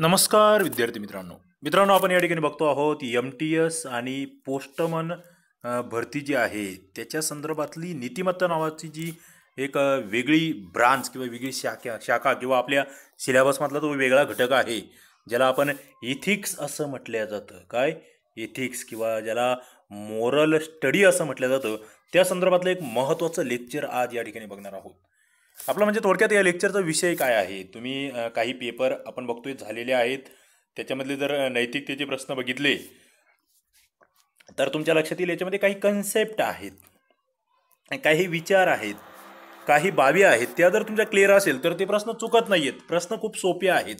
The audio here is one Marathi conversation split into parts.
नमस्कार विद्यार्थी मित्रांनो मित्रांनो आपण या ठिकाणी बघतो आहोत एम टी एस आणि पोस्टमन भरती जी आहे त्याच्या संदर्भातली नीतिमत्ता नावाची जी एक वेगळी ब्रांच किंवा वेगळी शाखा शाखा किंवा आपल्या सिलेबसमधला तो वेगळा घटक आहे ज्याला आपण इथिक्स असं म्हटलं जातं काय इथिक्स किंवा ज्याला मोरल स्टडी असं म्हटलं जातं त्या संदर्भातलं एक महत्त्वाचं लेक्चर आज या ठिकाणी बघणार आहोत आपला म्हणजे थोडक्यात या लेक्चरचा विषय काय आहे तुम्ही काही पेपर आपण बघतोय झालेले आहेत त्याच्यामधले जर नैतिकतेचे प्रश्न बघितले तर तुमच्या लक्षात येईल याच्यामध्ये काही कन्सेप्ट आहेत काही विचार आहेत काही बाबी आहेत त्या जर तुमच्या क्लिअर असेल तर ते प्रश्न चुकत नाही आहेत प्रश्न खूप सोपे आहेत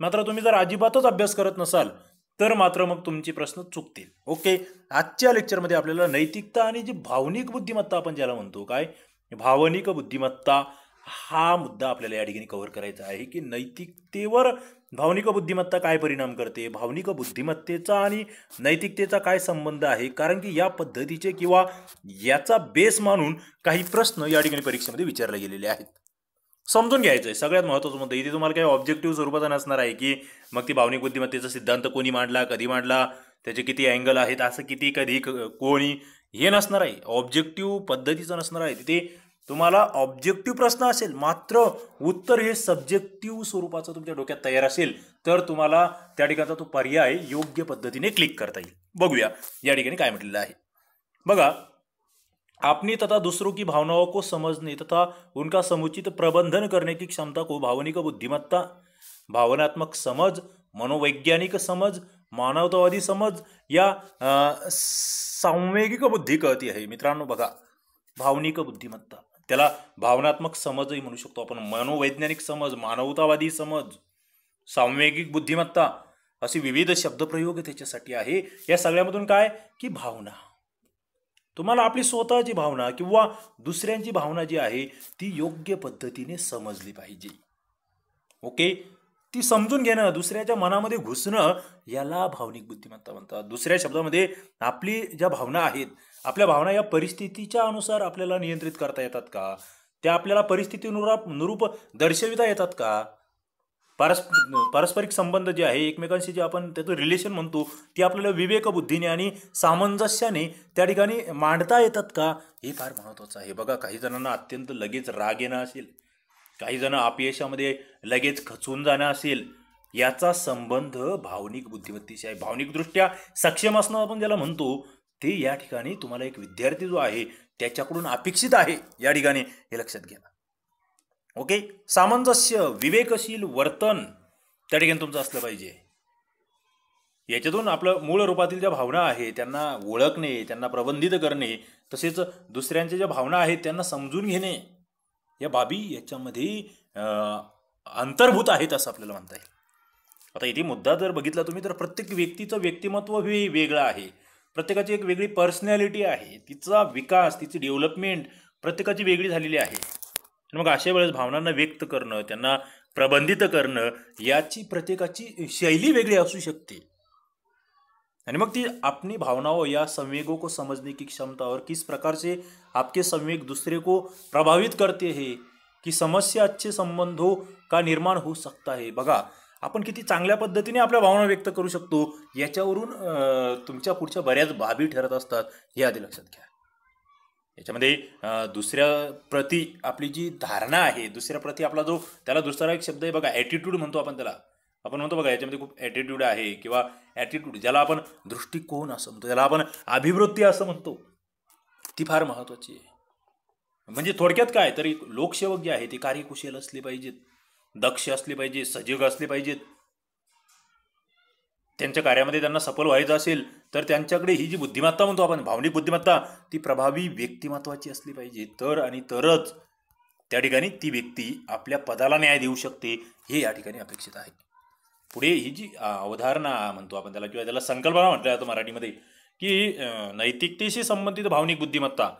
मात्र तुम्ही जर अजिबातच अभ्यास करत नसाल तर मात्र मग तुमचे प्रश्न चुकतील ओके आजच्या लेक्चरमध्ये आपल्याला नैतिकता आणि जी भावनिक बुद्धिमत्ता आपण ज्याला म्हणतो काय भावनिक बुद्धिमत्ता हा मुद्दा आपल्याला या ठिकाणी कव्हर करायचा आहे की नैतिकतेवर भावनिक बुद्धिमत्ता काय परिणाम करते भावनिक बुद्धिमत्तेचा आणि नैतिकतेचा काय संबंध आहे कारण की या पद्धतीचे किंवा याचा बेस मानून काही प्रश्न या ठिकाणी परीक्षेमध्ये विचारले गेलेले आहेत समजून घ्यायचं आहे सगळ्यात महत्त्वाचं मुद्दा इथे तुम्हाला काही ऑब्जेक्टिव्ह स्वरूपाचा नसणार आहे की मग ती भावनिक बुद्धिमत्तेचा सिद्धांत कोणी मांडला कधी मांडला त्याचे किती अँगल आहेत असं किती कधी कोणी हे नसणार आहे ऑब्जेक्टिव्ह पद्धतीचं नसणार आहे तिथे तुम्हाला ऑब्जेक्टिव्ह प्रश्न असेल मात्र उत्तर हे सब्जेक्टिव्ह स्वरूपाचं तुमच्या डोक्यात तयार असेल तर तुम्हाला त्या ठिकाणचा तो पर्याय योग्य पद्धतीने क्लिक करता येईल बघूया या ठिकाणी काय म्हटलेलं आहे बघा आपली तथा दुसरो की भावनाओं को समजणे तथा उनका समुचित प्रबंधन करने की क्षमता को भावनिक बुद्धिमत्ता भावनात्मक समज मनोवैज्ञानिक समज मानवतावादी समज या सांवेगिक बुद्धी कळती आहे मित्रांनो बघा भावनिक बुद्धिमत्ता त्याला भावनात्मक समजही म्हणू शकतो आपण मनोवैज्ञानिक समज मानवतावादी समज सांवेगिक बुद्धिमत्ता असे विविध शब्दप्रयोग त्याच्यासाठी आहे या सगळ्यामधून काय की भावना तुम्हाला आपली स्वतःची भावना किंवा दुसऱ्यांची भावना जी आहे ती योग्य पद्धतीने समजली पाहिजे ओके ती समजून घेणं दुसऱ्याच्या मनामध्ये घुसणं याला भावनिक बुद्धिमत्ता म्हणतात दुसऱ्या शब्दामध्ये आपली ज्या भावना आहेत आपल्या भावना या परिस्थितीच्या अनुसार आपल्याला नियंत्रित करता येतात का त्या आपल्याला परिस्थितीनुराप अनुरूप दर्शविता येतात का परस् पारस्परिक संबंध जे आहे एकमेकांशी जे आपण त्याचं रिलेशन म्हणतो ते आपल्याला विवेकबुद्धीने आणि सामंजस्याने त्या ठिकाणी मांडता येतात का हे फार महत्त्वाचं आहे बघा काही जणांना अत्यंत लगेच राग येणं असेल काही जण अपयशामध्ये लगेच खचून जाणं असेल याचा संबंध भावनिक बुद्धिमत्तेशी आहे भावनिकदृष्ट्या सक्षम असणं आपण ज्याला म्हणतो ते या ठिकाणी तुम्हाला एक विद्यार्थी जो आहे त्याच्याकडून अपेक्षित आहे या ठिकाणी हे लक्षात घ्या ओके सामंजस्य विवेकशील वर्तन त्या ठिकाणी तुमचं असलं पाहिजे याच्यातून आपलं मूळ रूपातील ज्या भावना आहे त्यांना ओळखणे त्यांना प्रबंधित करणे तसेच दुसऱ्यांच्या ज्या भावना आहेत त्यांना समजून घेणे या बाबी याच्यामध्ये अंतर्भूत आहेत असं आपल्याला म्हणता येईल आता इथे मुद्दा जर बघितला तुम्ही तर प्रत्येक व्यक्तीचं व्यक्तिमत्व हे वेगळं आहे प्रत्येकाची एक वेगळी पर्सनॅलिटी आहे तिचा विकास तिची डेव्हलपमेंट प्रत्येकाची वेगळी झालेली आहे मग अशा वेळेस भावनांना व्यक्त करणं त्यांना प्रबंधित करणं याची प्रत्येकाची शैली वेगळी असू शकते आणि मग ती आपली भावनाओ हो, या संवेगो को समजणे की क्षमता और किस प्रकारचे आपके संवेग दुसरे को प्रभावित करते हे की समस्या अच्छे संबंधो का निर्माण होऊ सकता हे बघा आपण किती चांगल्या पद्धतीने आपल्या भावना व्यक्त करू शकतो याच्यावरून तुमच्या पुढच्या बऱ्याच बाबी ठरत असतात हे आधी लक्षात घ्या याच्यामध्ये दुसऱ्या प्रती आपली जी धारणा आहे दुसऱ्या प्रती आपला जो त्याला दुसरा एक शब्द आहे बघा ॲटिट्यूड म्हणतो आपण त्याला आपण म्हणतो बघा याच्यामध्ये खूप ॲटिट्यूड आहे किंवा ॲटिट्यूड ज्याला आपण दृष्टिकोन असं म्हणतो ज्याला आपण अभिवृत्ती असं म्हणतो ती फार महत्त्वाची आहे म्हणजे थोडक्यात काय तरी लोकसेवक जे आहे ते कार्यकुशल असले पाहिजेत दक्ष असले पाहिजे सजीव असले पाहिजेत त्यांच्या कार्यामध्ये त्यांना सफल व्हायचं असेल तर त्यांच्याकडे ही जी बुद्धिमत्ता म्हणतो आपण भावनिक बुद्धिमत्ता ती प्रभावी व्यक्तिमत्वाची असली पाहिजे तर आणि तरच त्या ठिकाणी ती व्यक्ती आपल्या पदाला न्याय देऊ शकते हे या ठिकाणी अपेक्षित आहे पुढे ही जी अवधारणा म्हणतो आपण त्याला किंवा त्याला संकल्पना म्हटलं जातं मराठीमध्ये की नैतिकतेशी संबंधित भावनिक बुद्धिमत्ता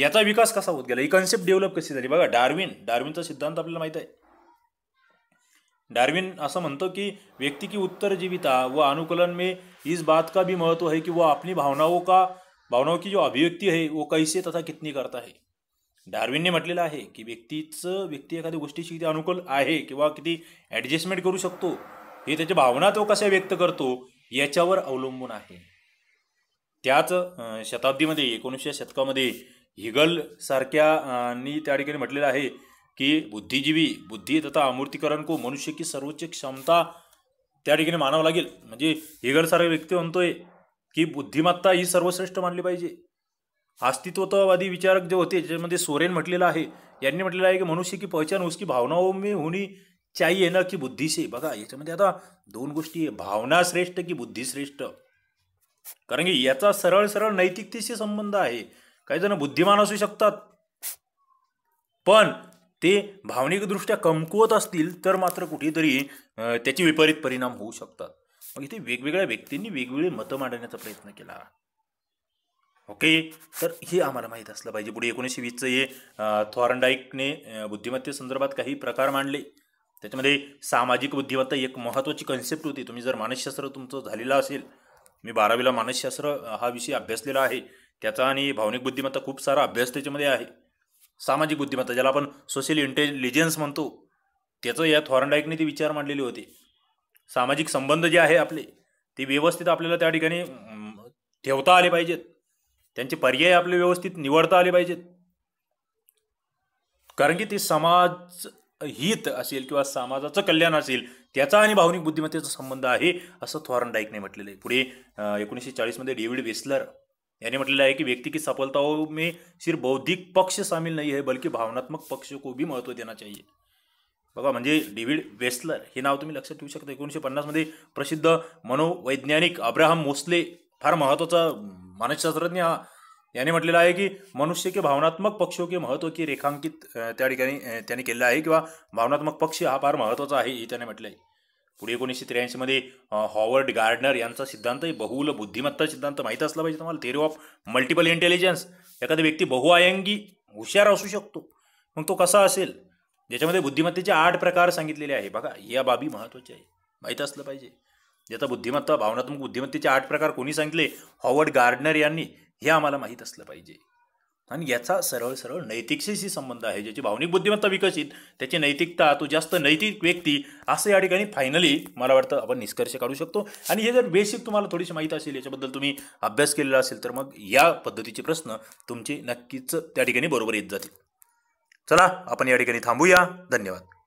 याचा विकास कसा होत गेला ही कन्सेप्ट डेव्हलप कशी झाली बघा डार्विन डार्विनचा सिद्धांत आपल्याला माहीत आहे डार्विन असं म्हणतो की व्यक्ती की उत्तरजीविता व अनुकूलन में इस बात का भी महत्व आहे कि वो अपनी भावनाओं का भावनाओं की जो अभिव्यक्ती है वो कैसे तथा कितनी करता आहे डार्विनने म्हटलेलं आहे की व्यक्तीचं व्यक्ती एखाद्या गोष्टीशी किती अनुकूल आहे किंवा किती ॲडजस्टमेंट करू शकतो हे त्याच्या भावना तो कशा व्यक्त करतो याच्यावर अवलंबून आहे त्याच शताब्दीमध्ये एकोणीसशे शतकामध्ये हिगल सारख्यांनी त्या ठिकाणी म्हटलेलं आहे की बुद्धिजीवी बुद्धी तथा अमूर्तीकरण को मनुष्य की सर्वोच्च क्षमता त्या ठिकाणी मानावं लागेल म्हणजे हिगल सारखा व्यक्ती म्हणतोय की बुद्धिमत्ता ही सर्वश्रेष्ठ मानली पाहिजे अस्तित्ववादी विचारक जे होते ज्याच्यामध्ये सोरेन म्हटलेलं आहे यांनी म्हटलेलं आहे की मनुष्य की पहचान उसकी भावनाओं में होणी चाहिए ना की बुद्धीशी बघा याच्यामध्ये आता दोन गोष्टी आहे भावना श्रेष्ठ की बुद्धी श्रेष्ठ कारण की याचा सरळ सरळ नैतिकतेशी संबंध आहे काही जण बुद्धिमान असू शकतात पण ते भावनिकदृष्ट्या कमकुवत असतील तर मात्र कुठेतरी त्याचे विपरीत परिणाम होऊ शकतात मग इथे वेगवेगळ्या व्यक्तींनी वेगवेगळे मतं मांडण्याचा प्रयत्न केला ओके तर हे आम्हाला माहीत असलं पाहिजे पुढे एकोणीसशे वीसचं हे थॉरनडाईकने बुद्धिमत्तेसंदर्भात काही प्रकार मांडले त्याच्यामध्ये सामाजिक बुद्धिमत्ता एक महत्त्वाची कन्सेप्ट होती तुम्ही जर मानसशास्त्र तुमचं झालेलं असेल मी बारावीला मानसशास्त्र हा विषय अभ्यासलेला आहे त्याचा आणि भावनिक बुद्धिमत्ता खूप सारा अभ्यास त्याच्यामध्ये आहे सामाजिक बुद्धिमत्ता ज्याला आपण सोशल इंटेलिजन्स म्हणतो त्याचं या थॉरनडाईकने ते विचार मांडलेले होते सामाजिक संबंध जे आहे आपले ते व्यवस्थित आपल्याला त्या ठिकाणी ठेवता आले पाहिजेत त्यांचे पर्याय आपले व्यवस्थित निवडता आले पाहिजेत कारण की ते समाज हित असेल किंवा समाजाचं कल्याण असेल त्याचा आणि भावनिक बुद्धिमत्तेचा संबंध आहे असं थॉरनडाईकने म्हटलेलं आहे पुढे एकोणीसशे चाळीसमध्ये डेव्हिड वेस्लर याने म्हटलेलं आहे की व्यक्ती की सफलताओं में सिर्फ बौद्धिक पक्ष सामील नाही आहे बल्कि भावनात्मक पक्ष को भी महत्त्व देना चाहिए बघा म्हणजे डेव्हिड वेस्लर हे नाव तुम्ही लक्षात ठेवू शकता एकोणीसशे पन्नासमध्ये प्रसिद्ध मनोवैज्ञानिक अब्राहम मोस्ले फार महत्त्वाचा मानसशास्त्रज्ञ हा याने म्हटलेलं आहे की मनुष्य के भावनात्मक पक्षो के महत्त्व की रेखांकित त्या ठिकाणी त्याने केलेलं आहे किंवा भावनात्मक पक्ष हा फार महत्त्वाचा आहे हे त्याने म्हटलं आहे पुढे एकोणीसशे त्र्याऐंशीमध्ये हॉवर्ड गार्डनर यांचा सिद्धांत बहुल बुद्धिमत्ता सिद्धांत माहीत असला पाहिजे तुम्हाला थेरी ऑफ मल्टिपल इंटेलिजन्स एखादा व्यक्ती बहुआयंगी हुशार असू शकतो मग तो कसा असेल ज्याच्यामध्ये बुद्धिमत्तेचे आठ प्रकार सांगितलेले आहे बघा या बाबी महत्त्वाच्या आहे माहीत असलं पाहिजे ज्याचा बुद्धिमत्ता भावनात्मक बुद्धिमत्तेचे आठ प्रकार कोणी सांगितले हॉवर्ड गार्डनर यांनी हे आम्हाला माहीत असलं पाहिजे आणि याचा सरळ सरळ नैतिकतेशी संबंध आहे ज्याची भावनिक बुद्धिमत्ता विकसित त्याची नैतिकता तो जास्त नैतिक व्यक्ती असं या ठिकाणी फायनली मला वाटतं आपण निष्कर्ष काढू शकतो आणि हे जर बेसिक तुम्हाला थोडीशी माहिती असेल याच्याबद्दल तुम्ही अभ्यास केलेला असेल तर मग या पद्धतीचे प्रश्न तुमचे नक्कीच त्या ठिकाणी बरोबर येत जातील चला आपण या ठिकाणी थांबूया धन्यवाद